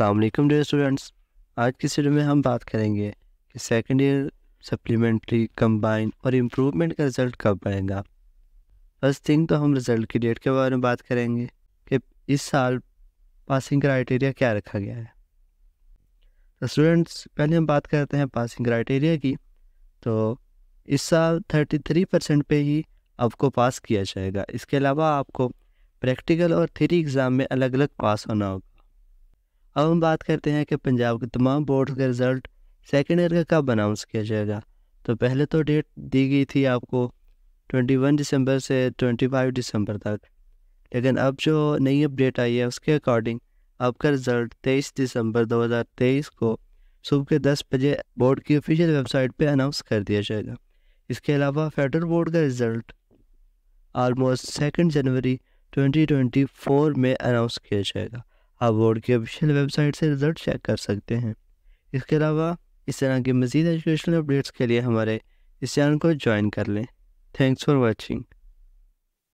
अलमेकम dear students आज की series में हम बात करेंगे कि सेकेंड ईयर सप्लीमेंट्री कंबाइन और इम्प्रूवमेंट का रिज़ल्ट कब बनेगा फर्स्ट थिंग तो हम रिज़ल्ट की डेट के बारे में बात करेंगे कि इस साल पासिंग क्राइटेरिया क्या रखा गया है तो स्टूडेंट्स पहले हम बात करते हैं पासिंग क्राइटेरिया की तो इस साल थर्टी थ्री परसेंट पर ही आपको पास किया जाएगा इसके अलावा आपको प्रैक्टिकल और थ्री एग्ज़ाम में अलग अलग पास होना होगा अब हम बात करते हैं कि पंजाब के तमाम बोर्ड का रिज़ल्ट सेकेंड ईयर का कब अनाउंस किया जाएगा तो पहले तो डेट दी गई थी आपको 21 दिसंबर से 25 दिसंबर तक लेकिन अब जो नई अपडेट आई है उसके अकॉर्डिंग आपका रिज़ल्ट 23 दिसंबर 2023 को सुबह के 10 बजे बोर्ड की ऑफिशियल वेबसाइट पे अनाउंस कर दिया जाएगा इसके अलावा फेडरल बोर्ड का रिज़ल्ट आलमोस्ट सेकेंड जनवरी 2024 में अनाउंस किया जाएगा आप बोर्ड की ऑफिशियल वेबसाइट से रिज़ल्ट चेक कर सकते हैं इसके अलावा इस तरह के मज़ीद एजुकेशनल अपडेट्स के लिए हमारे इस चैनल को ज्वाइन कर लें थैंक्स फॉर वॉचिंग